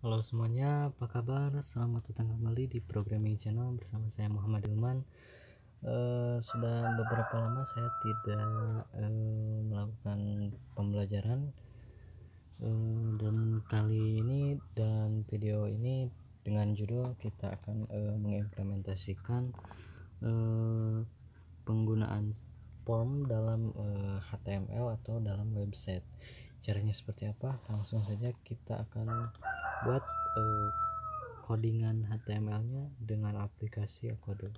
Halo semuanya, apa kabar? Selamat datang kembali di Programming Channel bersama saya Muhammad Ilman. Uh, sudah beberapa lama saya tidak uh, melakukan pembelajaran uh, dan kali ini dan video ini dengan judul kita akan uh, mengimplementasikan uh, penggunaan form dalam uh, HTML atau dalam website. Caranya seperti apa? Langsung saja kita akan buat uh, codingan HTML-nya dengan aplikasi Akodo.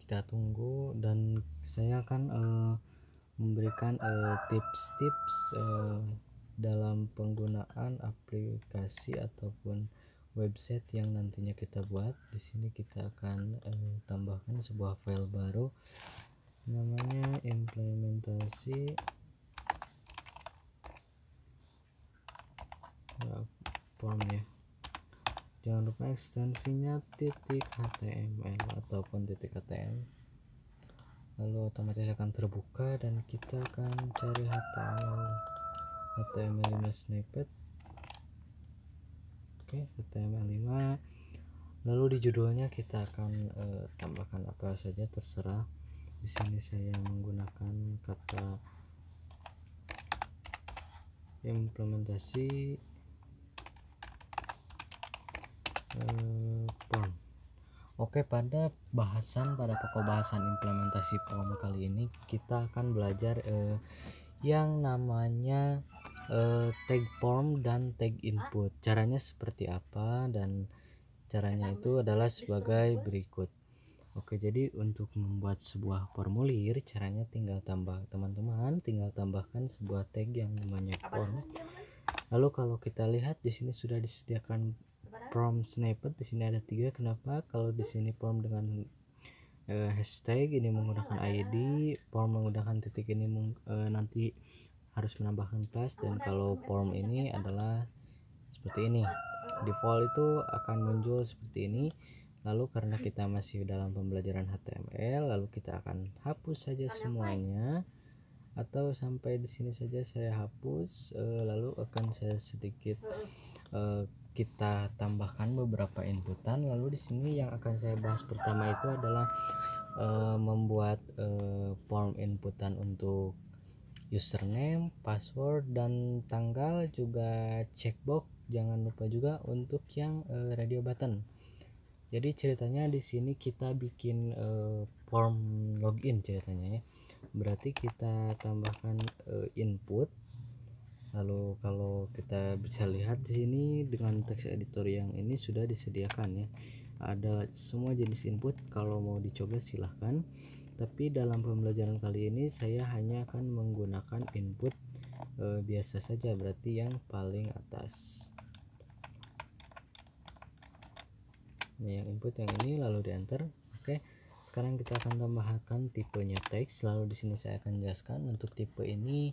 Kita tunggu dan saya akan uh, memberikan eh, tips-tips uh, uh, dalam penggunaan aplikasi ataupun website yang nantinya kita buat. Di sini kita akan uh, tambahkan sebuah file baru namanya implementasi formnya jangan lupa ekstensinya titik html ataupun titik html lalu otomatis akan terbuka dan kita akan cari html html5 snippet oke html5 lalu di judulnya kita akan uh, tambahkan apa saja terserah di sini saya menggunakan kata implementasi form. Oke, pada bahasan pada pokok bahasan implementasi POM kali ini kita akan belajar eh, yang namanya eh, tag form dan tag input. Caranya seperti apa dan caranya itu adalah sebagai berikut. Oke, jadi untuk membuat sebuah formulir caranya tinggal tambah teman-teman, tinggal tambahkan sebuah tag yang namanya form. Lalu kalau kita lihat di sini sudah disediakan prom snippet di sini ada tiga kenapa kalau di sini prom dengan uh, hashtag ini menggunakan id form menggunakan titik ini uh, nanti harus menambahkan plus dan kalau form ini adalah seperti ini default itu akan muncul seperti ini lalu karena kita masih dalam pembelajaran HTML lalu kita akan hapus saja semuanya atau sampai di sini saja saya hapus eh, lalu akan saya sedikit kita tambahkan beberapa inputan lalu di sini yang akan saya bahas pertama itu adalah e, membuat e, form inputan untuk username, password dan tanggal juga checkbox jangan lupa juga untuk yang e, radio button jadi ceritanya di sini kita bikin e, form login ceritanya ya berarti kita tambahkan e, input lalu kalau kita bisa lihat di sini dengan teks editor yang ini sudah disediakan ya ada semua jenis input kalau mau dicoba silahkan tapi dalam pembelajaran kali ini saya hanya akan menggunakan input e, biasa saja berarti yang paling atas ini nah, yang input yang ini lalu di enter oke sekarang kita akan tambahkan tipenya teks lalu di sini saya akan jelaskan untuk tipe ini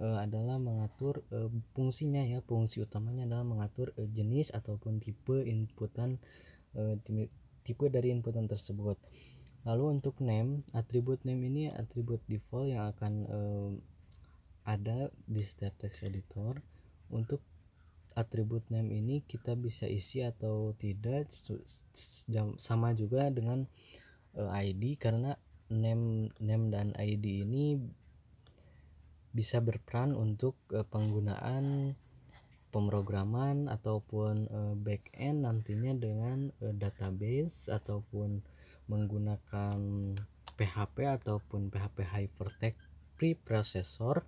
uh, adalah mengatur uh, fungsinya ya fungsi utamanya adalah mengatur uh, jenis ataupun tipe inputan uh, tipe dari inputan tersebut lalu untuk name atribut name ini atribut default yang akan uh, ada di setiap text editor untuk atribut name ini kita bisa isi atau tidak sama juga dengan uh, ID karena name name dan ID ini bisa berperan untuk uh, penggunaan pemrograman ataupun uh, e, back end nantinya dengan uh, database ataupun menggunakan PHP ataupun PHP Hypertext Preprocessor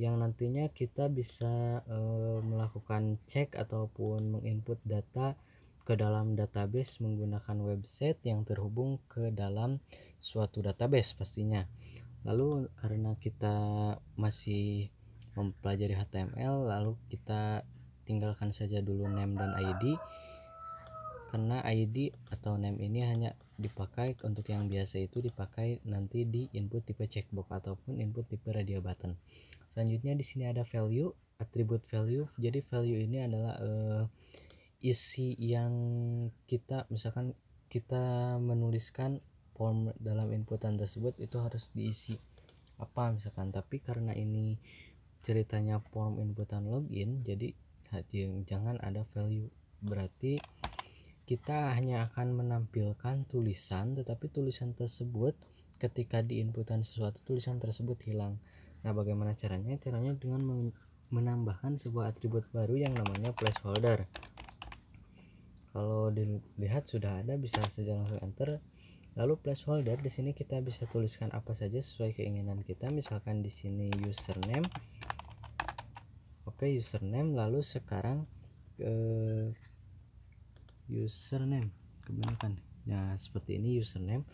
yang nantinya kita bisa uh, melakukan cek ataupun menginput data ke dalam database menggunakan website yang terhubung ke dalam suatu database pastinya lalu karena kita masih mempelajari HTML lalu kita tinggalkan saja dulu name dan ID karena ID atau name ini hanya dipakai untuk yang biasa itu dipakai nanti di input tipe checkbox ataupun input tipe radio button selanjutnya di sini ada value atribut value jadi value ini adalah uh, isi yang kita misalkan kita menuliskan form dalam inputan tersebut itu harus diisi apa misalkan tapi karena ini ceritanya form inputan login jadi jangan ada value berarti kita hanya akan menampilkan tulisan tetapi tulisan tersebut ketika diinputan sesuatu tulisan tersebut hilang nah bagaimana caranya caranya dengan menambahkan sebuah atribut baru yang namanya placeholder kalau dilihat sudah ada bisa saja langsung enter Lalu placeholder di sini kita bisa tuliskan apa saja sesuai keinginan kita. Misalkan di sini username. Oke, username lalu sekarang ke eh, username kebanyakan. Nah, seperti ini username.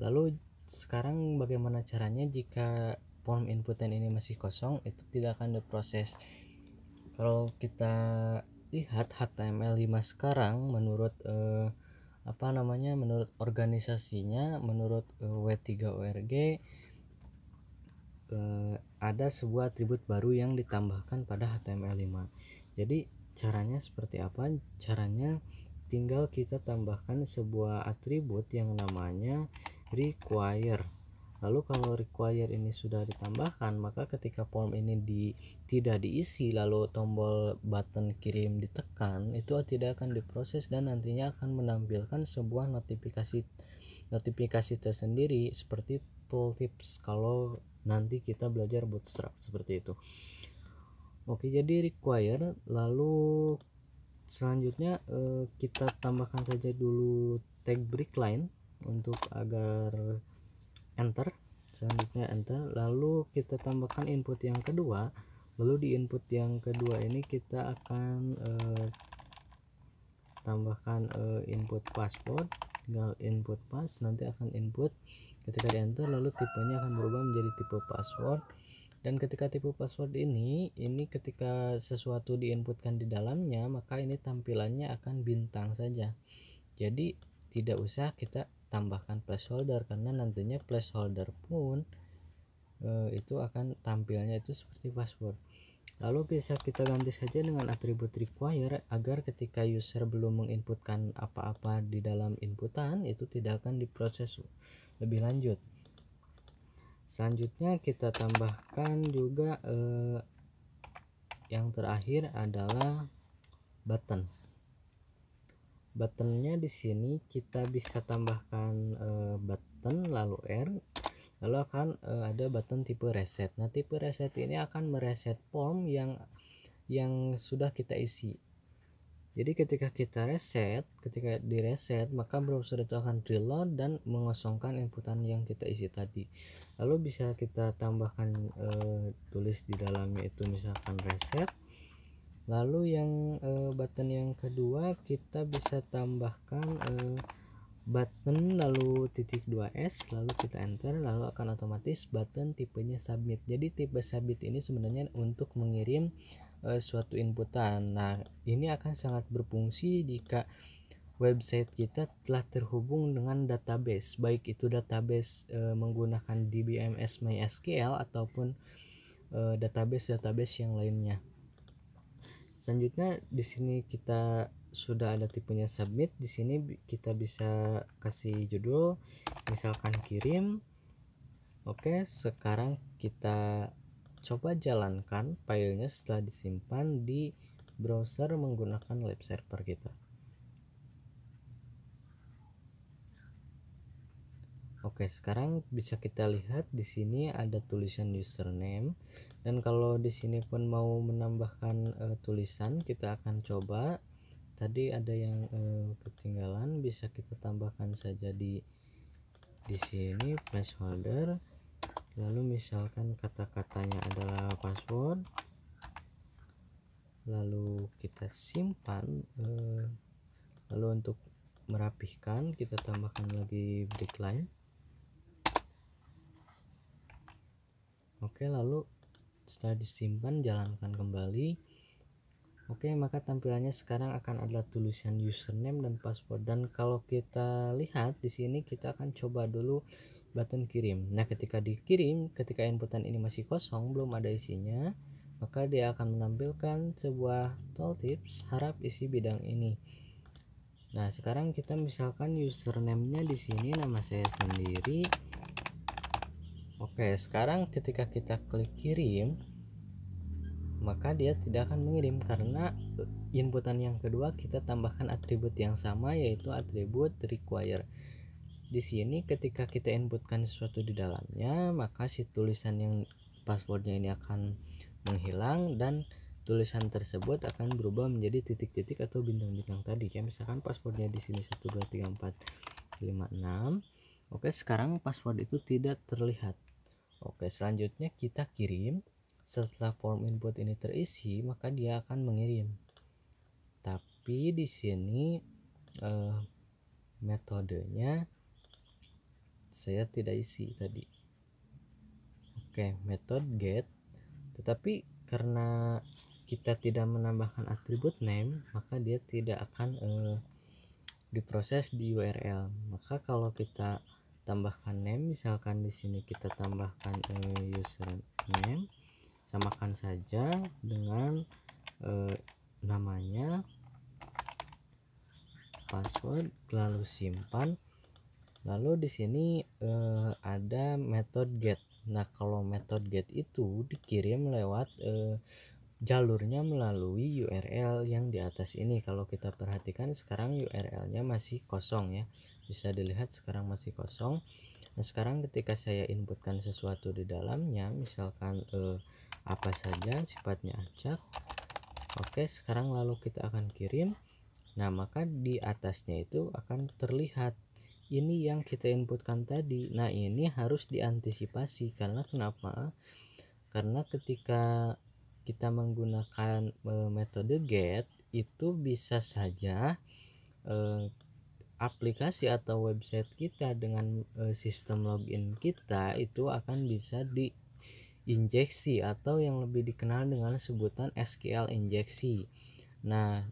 Lalu sekarang bagaimana caranya jika form inputan ini masih kosong itu tidak akan diproses. Kalau kita lihat HTML5 sekarang menurut eh, apa namanya menurut organisasinya menurut eh, W3ORG eh, ada sebuah atribut baru yang ditambahkan pada HTML5 jadi caranya seperti apa caranya tinggal kita tambahkan sebuah atribut yang namanya require Lalu kalau require ini sudah ditambahkan, maka ketika form ini di, tidak diisi lalu tombol button kirim ditekan, itu tidak akan diproses dan nantinya akan menampilkan sebuah notifikasi notifikasi tersendiri seperti tooltips kalau nanti kita belajar bootstrap seperti itu. Oke, jadi require lalu selanjutnya eh, kita tambahkan saja dulu tag break line untuk agar enter selanjutnya enter lalu kita tambahkan input yang kedua lalu di input yang kedua ini kita akan eh, tambahkan eh, input password tinggal input pass nanti akan input ketika di enter lalu tipenya akan berubah menjadi tipe password dan ketika tipe password ini ini ketika sesuatu diinputkan di dalamnya maka ini tampilannya akan bintang saja jadi tidak usah kita tambahkan placeholder karena nantinya placeholder pun e, itu akan tampilnya itu seperti password lalu bisa kita ganti saja dengan atribut require agar ketika user belum menginputkan apa-apa di dalam inputan itu tidak akan diproses lebih lanjut selanjutnya kita tambahkan juga eh, yang terakhir adalah button buttonnya di sini kita bisa tambahkan uh, button lalu R lalu akan uh, ada button tipe reset nah tipe reset ini akan mereset form yang yang sudah kita isi jadi ketika kita reset ketika di reset maka browser itu akan reload dan mengosongkan inputan yang kita isi tadi lalu bisa kita tambahkan uh, tulis di dalamnya itu misalkan reset lalu yang uh, button yang kedua kita bisa tambahkan uh, button lalu titik 2s lalu kita enter lalu akan otomatis button tipenya submit jadi tipe submit ini sebenarnya untuk mengirim uh, suatu inputan nah ini akan sangat berfungsi jika website kita telah terhubung dengan database baik itu database uh, menggunakan DBMS MySQL ataupun database-database yang lainnya selanjutnya di sini kita sudah ada tipenya submit di sini kita bisa kasih judul misalkan kirim oke sekarang kita coba jalankan filenya setelah disimpan di browser menggunakan web server kita Oke, sekarang bisa kita lihat di sini ada tulisan username dan kalau di sini pun mau menambahkan e, tulisan kita akan coba. Tadi ada yang e, ketinggalan bisa kita tambahkan saja di di sini placeholder. Lalu misalkan kata-katanya adalah password. Lalu kita simpan e, lalu untuk merapihkan kita tambahkan lagi break line Oke, lalu setelah disimpan jalankan kembali. Oke, maka tampilannya sekarang akan adalah tulisan username dan password. Dan kalau kita lihat di sini kita akan coba dulu button kirim. Nah, ketika dikirim, ketika inputan ini masih kosong, belum ada isinya, maka dia akan menampilkan sebuah tooltips harap isi bidang ini. Nah, sekarang kita misalkan username-nya di sini nama saya sendiri Oke, sekarang ketika kita klik kirim, maka dia tidak akan mengirim karena inputan yang kedua kita tambahkan atribut yang sama yaitu atribut require. Di sini ketika kita inputkan sesuatu di dalamnya, maka si tulisan yang passwordnya ini akan menghilang dan tulisan tersebut akan berubah menjadi titik-titik atau bintang-bintang tadi ya misalkan passwordnya di sini 1 2 3 4 5 6 oke sekarang password itu tidak terlihat Oke, selanjutnya kita kirim. Setelah form input ini terisi, maka dia akan mengirim. Tapi di sini eh, metodenya saya tidak isi tadi. Oke, method get. Tetapi karena kita tidak menambahkan atribut name, maka dia tidak akan eh, diproses di URL. Maka kalau kita tambahkan name misalkan di sini kita tambahkan user eh, username samakan saja dengan uh, namanya password lalu simpan lalu di sini uh, ada method get nah kalau method get itu dikirim lewat uh, jalurnya melalui URL yang di atas ini kalau kita perhatikan sekarang URL-nya masih kosong ya bisa dilihat sekarang masih kosong nah sekarang ketika saya inputkan sesuatu di dalamnya misalkan eh, apa saja sifatnya acak oke sekarang lalu kita akan kirim nah maka di atasnya itu akan terlihat ini yang kita inputkan tadi nah ini harus diantisipasi karena kenapa karena ketika kita menggunakan eh, metode get itu bisa saja eh, aplikasi atau website kita dengan eh, sistem login kita itu akan bisa diinjeksi atau yang lebih dikenal dengan sebutan SQL injeksi. Nah,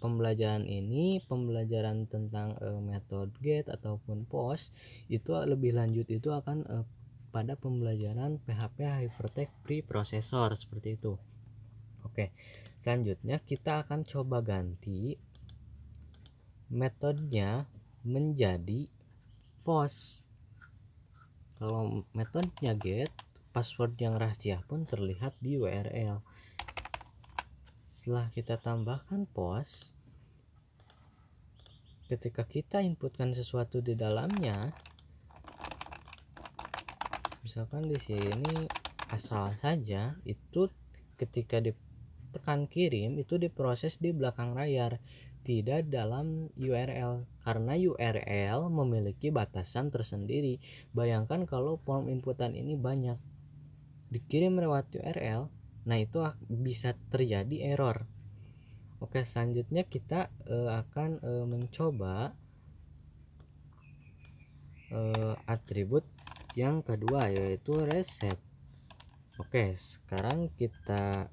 pembelajaran ini pembelajaran tentang uh, eh, metode get ataupun post itu lebih lanjut itu akan uh, pada pembelajaran PHP Hypertext Preprocessor seperti itu. Oke, selanjutnya kita akan coba ganti metodenya menjadi false kalau metodenya get password yang rahasia pun terlihat di URL setelah kita tambahkan post ketika kita inputkan sesuatu di dalamnya misalkan di sini asal saja itu ketika ditekan kirim itu diproses di belakang layar tidak dalam URL karena URL memiliki batasan tersendiri. Bayangkan kalau form inputan ini banyak dikirim lewat URL, nah itu bisa terjadi error. Oke, selanjutnya kita uh, akan uh, mencoba uh, atribut yang kedua yaitu reset Oke, sekarang kita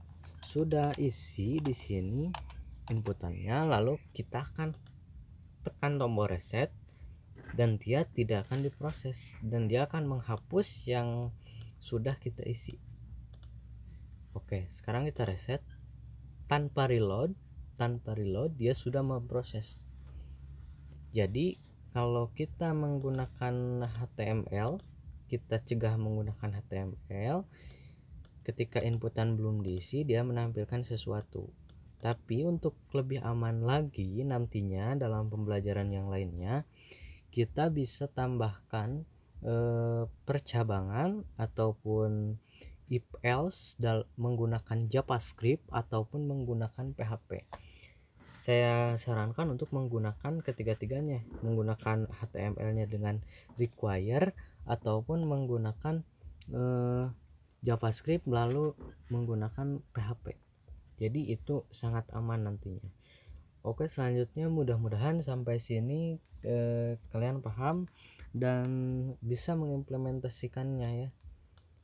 sudah isi di sini inputannya lalu kita akan tekan tombol reset dan dia tidak akan diproses dan dia akan menghapus yang sudah kita isi oke sekarang kita reset tanpa reload tanpa reload dia sudah memproses jadi kalau kita menggunakan HTML kita cegah menggunakan HTML ketika inputan belum diisi dia menampilkan sesuatu tapi untuk lebih aman lagi nantinya dalam pembelajaran yang lainnya kita bisa tambahkan e, percabangan ataupun if else dal menggunakan JavaScript ataupun menggunakan PHP. Saya sarankan untuk menggunakan ketiga-tiganya, menggunakan HTML-nya dengan require ataupun menggunakan e, JavaScript lalu menggunakan PHP. Jadi itu sangat aman nantinya. Oke, selanjutnya mudah-mudahan sampai sini eh, kalian paham dan bisa mengimplementasikannya ya.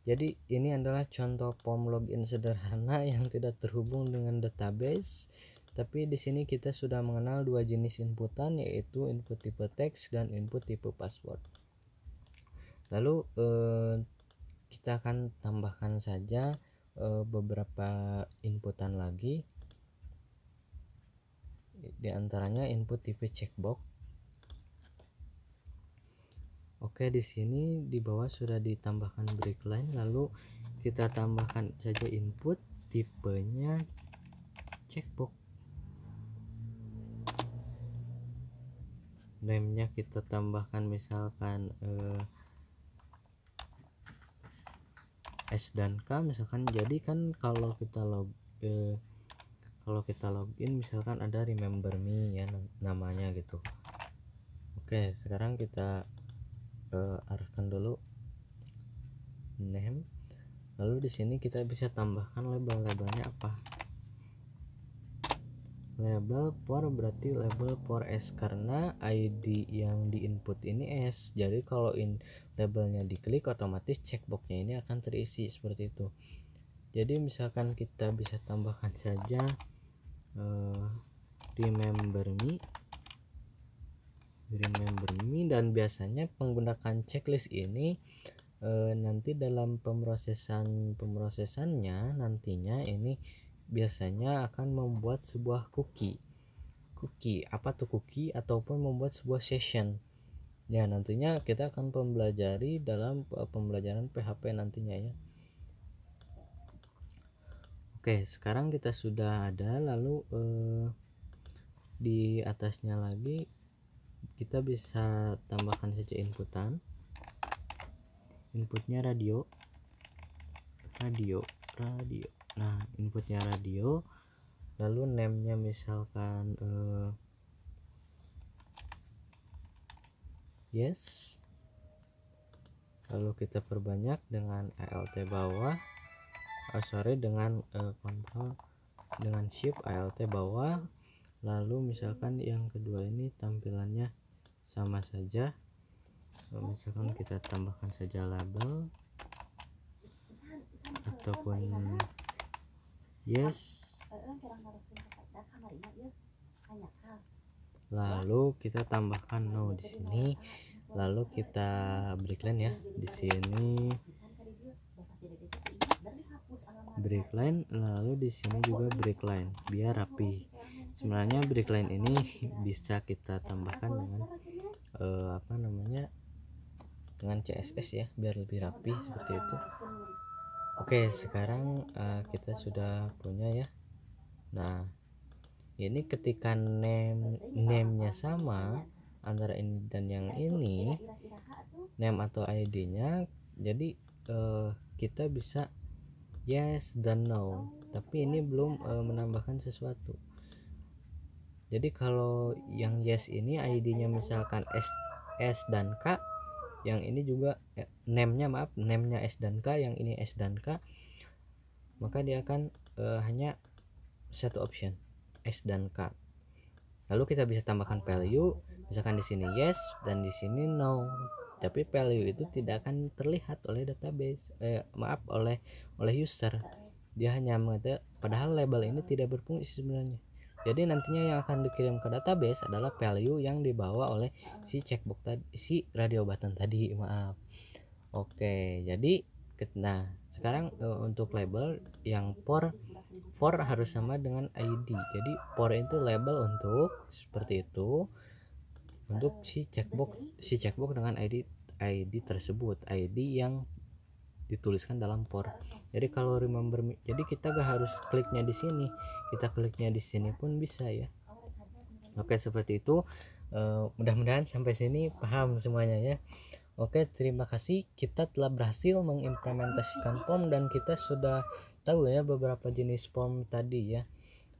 Jadi ini adalah contoh form login sederhana yang tidak terhubung dengan database. Tapi di sini kita sudah mengenal dua jenis inputan yaitu input tipe teks dan input tipe password. Lalu eh, kita akan tambahkan saja Eh, beberapa inputan lagi di antaranya input tipe checkbox Oke di sini di bawah sudah ditambahkan break line lalu kita tambahkan saja input tipenya checkbox name-nya kita tambahkan misalkan eh, S dan K misalkan jadi kan kalau kita log eh, kalau kita login misalkan ada remember me ya namanya gitu Oke sekarang kita eh, arahkan dulu name lalu di sini kita bisa tambahkan label-labelnya apa label for berarti label for s karena ID yang di input ini s jadi kalau in labelnya diklik otomatis checkboxnya ini akan terisi seperti itu jadi misalkan kita bisa tambahkan saja uh, remember me remember me dan biasanya penggunaan checklist ini uh, nanti dalam pemrosesan pemrosesannya nantinya ini biasanya akan membuat sebuah cookie cookie apa tuh cookie ataupun membuat sebuah session ya nantinya kita akan mempelajari dalam eh, pembelajaran PHP nantinya ya Oke sekarang kita sudah ada lalu eh, di atasnya lagi kita bisa tambahkan saja inputan inputnya radio radio radio nah inputnya radio lalu name-nya misalkan uh, yes lalu kita perbanyak dengan alt bawah oh sorry dengan uh, kontrol dengan shift alt bawah lalu misalkan yang kedua ini tampilannya sama saja lalu misalkan kita tambahkan saja label ataupun yes eh, lalu kita tambahkan no di sini lalu kita break line ya di sini line. lalu di sini juga line. biar rapi sebenarnya break line ini bisa kita tambahkan dengan uh, apa namanya dengan CSS ya biar lebih rapi seperti itu Oke sekarang uh, kita sudah punya ya Nah ini ketika name name-nya sama antara ini dan yang ini name atau ID-nya jadi uh, kita bisa yes dan no tapi ini belum uh, menambahkan sesuatu jadi kalau yang yes ini ID-nya misalkan S S dan K yang ini juga eh, name-nya maaf name-nya S dan K yang ini S dan K maka dia akan eh, hanya satu option S dan K lalu kita bisa tambahkan value misalkan di sini yes dan di sini no tapi value itu tidak akan terlihat oleh database eh, maaf oleh oleh user dia hanya mengatakan padahal label ini tidak berfungsi sebenarnya jadi nantinya yang akan dikirim ke database adalah value yang dibawa oleh si checkbox tadi, si radio button tadi, maaf. Oke, jadi nah sekarang uh, untuk label yang for for harus sama dengan ID. Jadi for itu label untuk seperti itu untuk si checkbox si checkbox dengan ID ID tersebut, ID yang dituliskan dalam for jadi kalau remember me jadi kita gak harus kliknya di sini kita kliknya di sini pun bisa ya oke seperti itu uh, mudah-mudahan sampai sini paham semuanya ya Oke, terima kasih. Kita telah berhasil mengimplementasikan form dan kita sudah tahu ya beberapa jenis form tadi ya.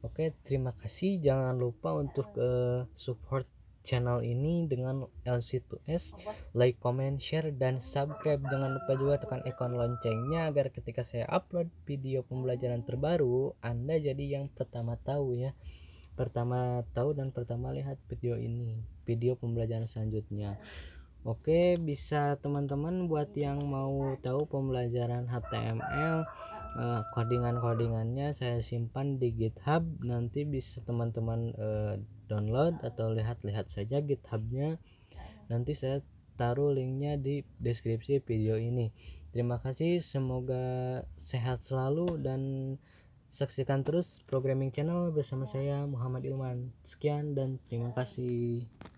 Oke, terima kasih. Jangan lupa untuk uh, support channel ini dengan LC2S like, comment, share, dan subscribe jangan lupa juga tekan ikon loncengnya agar ketika saya upload video pembelajaran terbaru Anda jadi yang pertama tahu ya pertama tahu dan pertama lihat video ini video pembelajaran selanjutnya Oke bisa teman-teman buat yang mau tahu pembelajaran HTML kodingan eh, kodingannya saya simpan di GitHub nanti bisa teman-teman eh, download atau lihat-lihat saja GitHubnya nanti saya taruh linknya di deskripsi video ini terima kasih semoga sehat selalu dan saksikan terus programming channel bersama ya. saya Muhammad Ilman sekian dan terima kasih